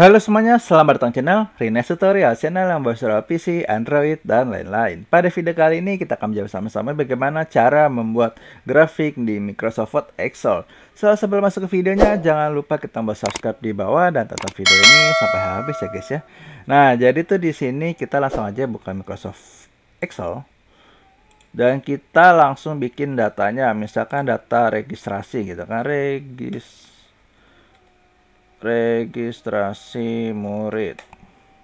Halo semuanya, selamat datang channel Rines Tutorial, channel yang bahas soal PC, Android, dan lain-lain. Pada video kali ini kita akan menjawab sama-sama bagaimana cara membuat grafik di Microsoft Word Excel. So, sebelum masuk ke videonya, jangan lupa kita tambah subscribe di bawah dan tonton video ini sampai habis ya guys ya. Nah, jadi tuh di sini kita langsung aja buka Microsoft Excel. Dan kita langsung bikin datanya, misalkan data registrasi gitu kan, regis registrasi murid.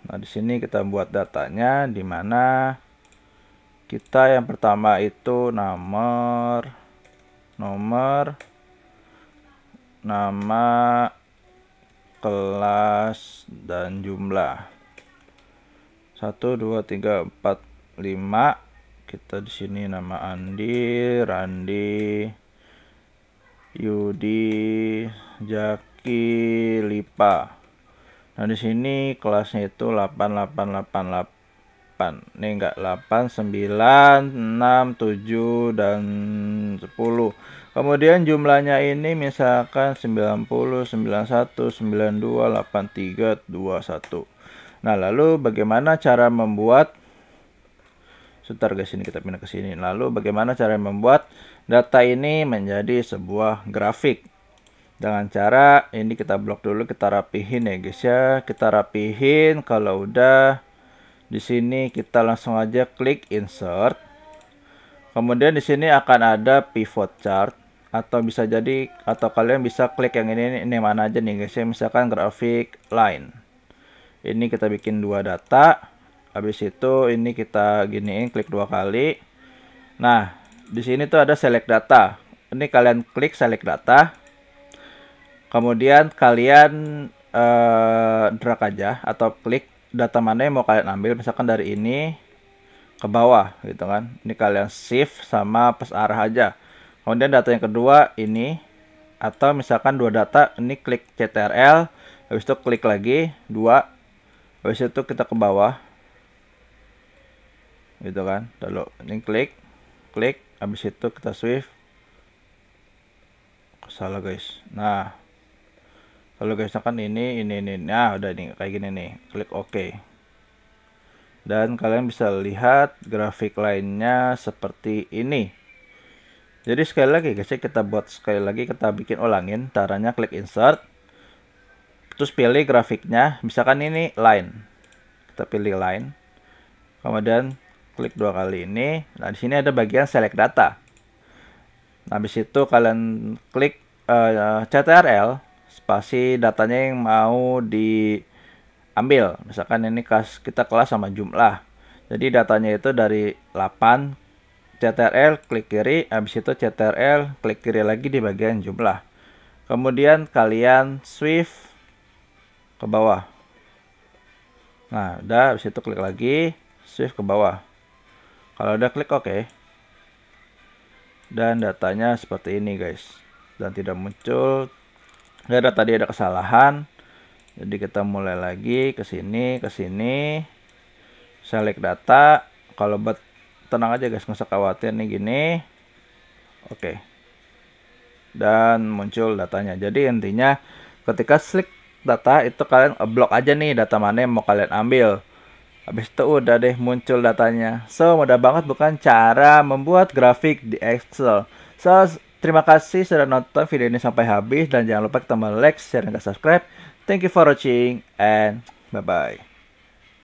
Nah, di sini kita buat datanya di mana kita yang pertama itu nomor nomor nama kelas dan jumlah. 1 2 3 4 5 kita di sini nama Andi, Randi, Yudi, Jack memasuki LIPA. Nah, di sini kelasnya itu 8888. Nih enggak 8, 9, 6, 7 dan 10. Kemudian jumlahnya ini misalkan 90, 91, 92, 83, 21. Nah, lalu bagaimana cara membuat sebentar guys ini kita pindah ke sini. Lalu bagaimana cara membuat data ini menjadi sebuah grafik? dengan cara ini kita blok dulu kita rapihin ya guys ya kita rapihin kalau udah di sini kita langsung aja klik insert kemudian di sini akan ada pivot chart atau bisa jadi atau kalian bisa klik yang ini ini mana aja nih guys ya misalkan grafik line ini kita bikin dua data habis itu ini kita giniin klik dua kali nah di sini tuh ada select data ini kalian klik select data Kemudian kalian uh, drag aja atau klik data mana yang mau kalian ambil misalkan dari ini ke bawah gitu kan. Ini kalian shift sama pas arah aja. Kemudian data yang kedua ini atau misalkan dua data ini klik CTRL habis itu klik lagi dua habis itu kita ke bawah gitu kan lalu ini klik klik habis itu kita swift salah guys nah kalau guys kan ini ini ini nah udah nih kayak gini nih klik OK dan kalian bisa lihat grafik lainnya seperti ini jadi sekali lagi guys ya, kita buat sekali lagi kita bikin ulangin caranya klik insert terus pilih grafiknya misalkan ini line kita pilih line kemudian klik dua kali ini nah di sini ada bagian select data nah habis itu kalian klik uh, CTRL spasi datanya yang mau diambil. Misalkan ini kas kita kelas sama jumlah. Jadi datanya itu dari 8 CTRL klik kiri, habis itu CTRL klik kiri lagi di bagian jumlah. Kemudian kalian swift ke bawah. Nah, udah habis itu klik lagi, swift ke bawah. Kalau udah klik OK. Dan datanya seperti ini, guys. Dan tidak muncul Nggak ada tadi ada kesalahan. Jadi kita mulai lagi ke sini, ke sini. Select data. Kalau buat tenang aja guys, nggak usah khawatir nih gini. Oke. Dan muncul datanya. Jadi intinya ketika select data itu kalian blok aja nih data mana yang mau kalian ambil. Habis itu udah deh muncul datanya. So, mudah banget bukan cara membuat grafik di Excel. So, Terima kasih sudah nonton video ini sampai habis dan jangan lupa tombol like, share, dan subscribe. Thank you for watching and bye-bye.